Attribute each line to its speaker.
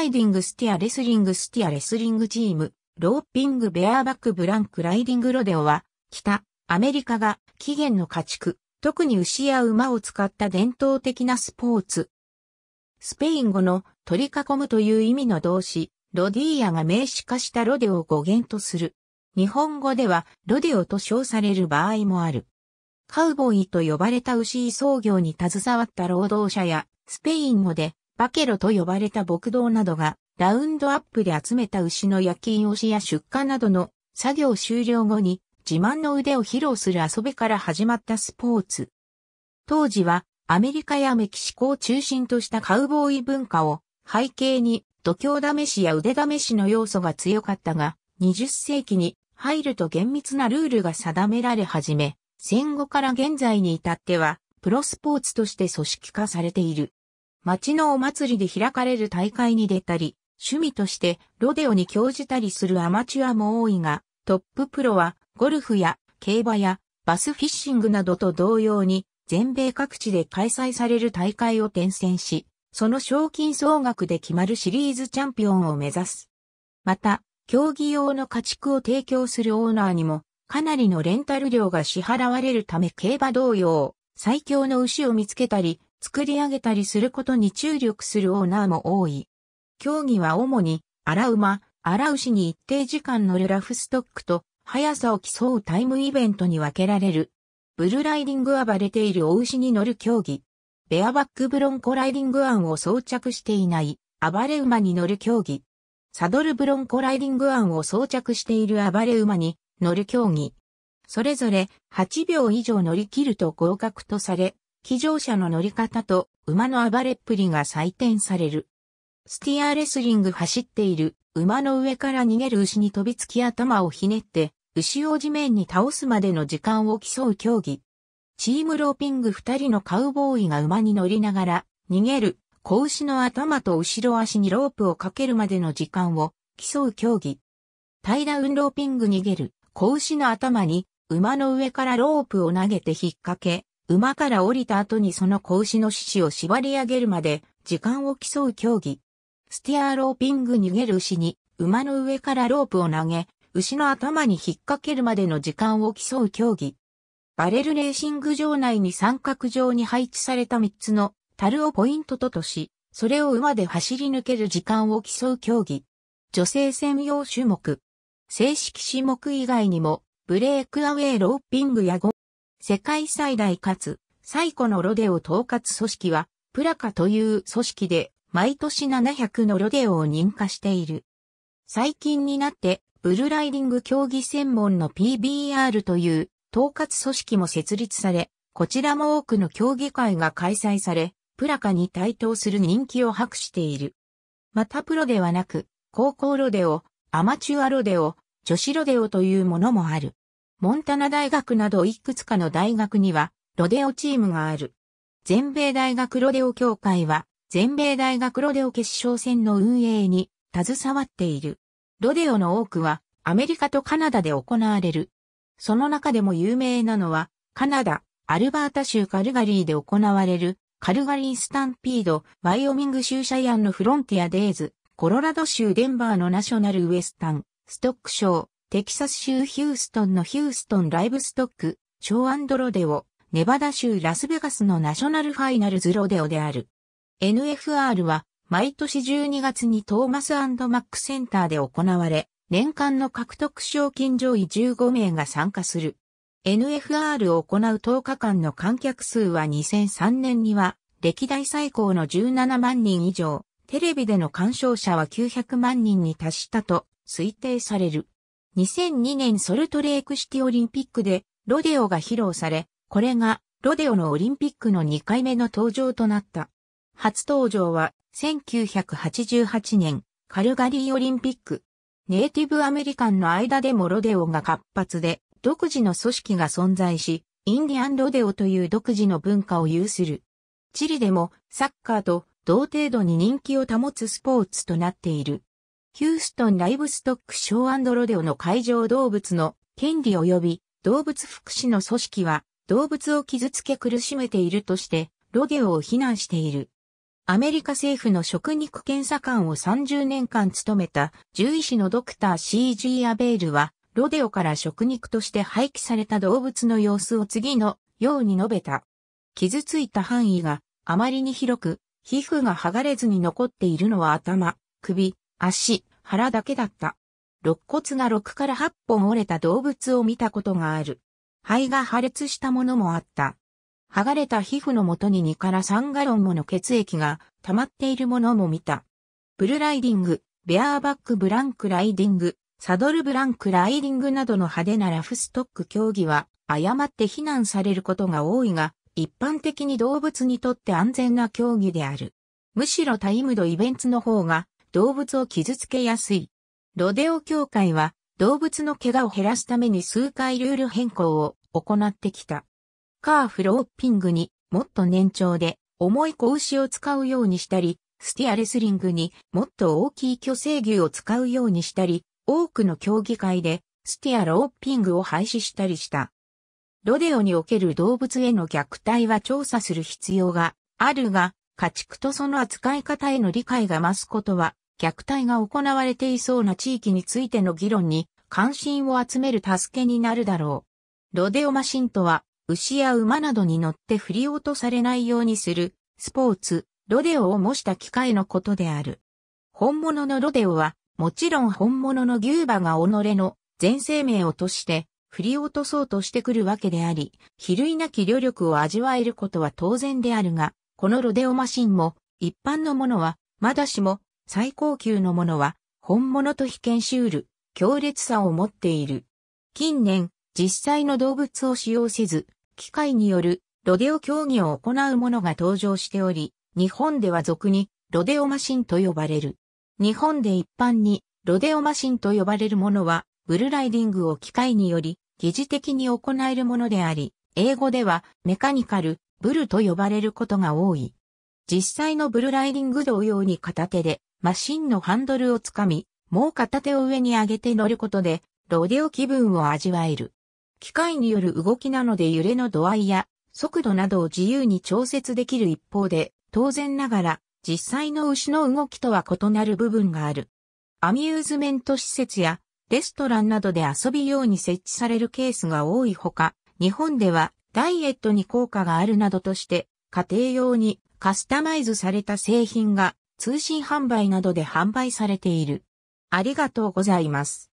Speaker 1: ライディングスティアレスリングスティアレスリングチーム、ローピングベアバックブランクライディングロデオは、北、アメリカが起源の家畜、特に牛や馬を使った伝統的なスポーツ。スペイン語の取り囲むという意味の動詞、ロディーアが名詞化したロデオを語源とする。日本語ではロデオと称される場合もある。カウボーイと呼ばれた牛創業に携わった労働者や、スペイン語でバケロと呼ばれた牧道などが、ラウンドアップで集めた牛の焼き印押しや出荷などの作業終了後に自慢の腕を披露する遊びから始まったスポーツ。当時はアメリカやメキシコを中心としたカウボーイ文化を背景に度胸試しや腕試しの要素が強かったが、20世紀に入ると厳密なルールが定められ始め、戦後から現在に至ってはプロスポーツとして組織化されている。町のお祭りで開かれる大会に出たり、趣味としてロデオに興じたりするアマチュアも多いが、トッププロはゴルフや競馬やバスフィッシングなどと同様に全米各地で開催される大会を転戦し、その賞金総額で決まるシリーズチャンピオンを目指す。また、競技用の家畜を提供するオーナーにも、かなりのレンタル料が支払われるため競馬同様、最強の牛を見つけたり、作り上げたりすることに注力するオーナーも多い。競技は主に、荒馬、荒牛に一定時間乗るラフストックと、速さを競うタイムイベントに分けられる。ブルライディング暴れているお牛に乗る競技。ベアバックブロンコライディング案を装着していない、暴れ馬に乗る競技。サドルブロンコライディング案を装着している暴れ馬に乗る競技。それぞれ8秒以上乗り切ると合格とされ、騎乗者の乗り方と馬の暴れっぷりが採点される。スティアーレスリング走っている馬の上から逃げる牛に飛びつき頭をひねって牛を地面に倒すまでの時間を競う競技。チームローピング二人のカウボーイが馬に乗りながら逃げる子牛の頭と後ろ足にロープをかけるまでの時間を競う競技。平ダウンローピング逃げる子牛の頭に馬の上からロープを投げて引っ掛け馬から降りた後にその子牛の獅子を縛り上げるまで時間を競う競技。スティアーローピング逃げる牛に馬の上からロープを投げ、牛の頭に引っ掛けるまでの時間を競う競技。バレルレーシング場内に三角状に配置された三つの樽をポイントととし、それを馬で走り抜ける時間を競う競技。女性専用種目。正式種目以外にも、ブレークアウェイローピングやゴ世界最大かつ最古のロデオ統括組織は、プラカという組織で、毎年700のロデオを認可している。最近になって、ブルライディング競技専門の PBR という統括組織も設立され、こちらも多くの競技会が開催され、プラカに対等する人気を博している。またプロではなく、高校ロデオ、アマチュアロデオ、女子ロデオというものもある。モンタナ大学などいくつかの大学には、ロデオチームがある。全米大学ロデオ協会は、全米大学ロデオ決勝戦の運営に携わっている。ロデオの多くは、アメリカとカナダで行われる。その中でも有名なのは、カナダ、アルバータ州カルガリーで行われる、カルガリースタンピード、ワイオミング州シャイアンのフロンティアデイズ、コロラド州デンバーのナショナルウエスタン、ストックショー、テキサス州ヒューストンのヒューストンライブストック、ショーアンドロデオ、ネバダ州ラスベガスのナショナルファイナルズロデオである。NFR は毎年12月にトーマスマックセンターで行われ、年間の獲得賞金上位15名が参加する。NFR を行う10日間の観客数は2003年には歴代最高の17万人以上、テレビでの鑑賞者は900万人に達したと推定される。2002年ソルトレークシティオリンピックでロデオが披露され、これがロデオのオリンピックの2回目の登場となった。初登場は1988年カルガリーオリンピック。ネイティブアメリカンの間でもロデオが活発で独自の組織が存在し、インディアンロデオという独自の文化を有する。チリでもサッカーと同程度に人気を保つスポーツとなっている。ヒューストンライブストックショーロデオの会場動物の権利及び動物福祉の組織は動物を傷つけ苦しめているとしてロデオを非難している。アメリカ政府の食肉検査官を30年間務めた獣医師のドクター CG アベールはロデオから食肉として廃棄された動物の様子を次のように述べた。傷ついた範囲があまりに広く、皮膚が剥がれずに残っているのは頭、首、足、腹だけだった。肋骨が6から8本折れた動物を見たことがある。肺が破裂したものもあった。剥がれた皮膚のもとに2から3ガロンもの血液が溜まっているものも見た。ブルライディング、ベアーバックブランクライディング、サドルブランクライディングなどの派手なラフストック競技は誤って非難されることが多いが、一般的に動物にとって安全な競技である。むしろタイムドイベントの方が動物を傷つけやすい。ロデオ協会は動物の怪我を減らすために数回ルール変更を行ってきた。カーフローピングにもっと年長で重い子牛を使うようにしたり、スティアレスリングにもっと大きい巨生牛を使うようにしたり、多くの競技会でスティアローピングを廃止したりした。ロデオにおける動物への虐待は調査する必要があるが、家畜とその扱い方への理解が増すことは虐待が行われていそうな地域についての議論に関心を集める助けになるだろう。ロデオマシンとは、牛や馬などに乗って振り落とされないようにする、スポーツ、ロデオを模した機械のことである。本物のロデオは、もちろん本物の牛馬が己の全生命をとして振り落とそうとしてくるわけであり、比類なき旅力を味わえることは当然であるが、このロデオマシンも一般のものはまだしも最高級のものは、本物と被験しうる、強烈さを持っている。近年、実際の動物を使用せず、機械によるロデオ競技を行うものが登場しており、日本では俗にロデオマシンと呼ばれる。日本で一般にロデオマシンと呼ばれるものは、ブルライディングを機械により、疑似的に行えるものであり、英語ではメカニカル、ブルと呼ばれることが多い。実際のブルライディング同様に片手でマシンのハンドルをつかみ、もう片手を上に上げて乗ることで、ロデオ気分を味わえる。機械による動きなので揺れの度合いや速度などを自由に調節できる一方で、当然ながら実際の牛の動きとは異なる部分がある。アミューズメント施設やレストランなどで遊びように設置されるケースが多いほか、日本ではダイエットに効果があるなどとして、家庭用にカスタマイズされた製品が通信販売などで販売されている。ありがとうございます。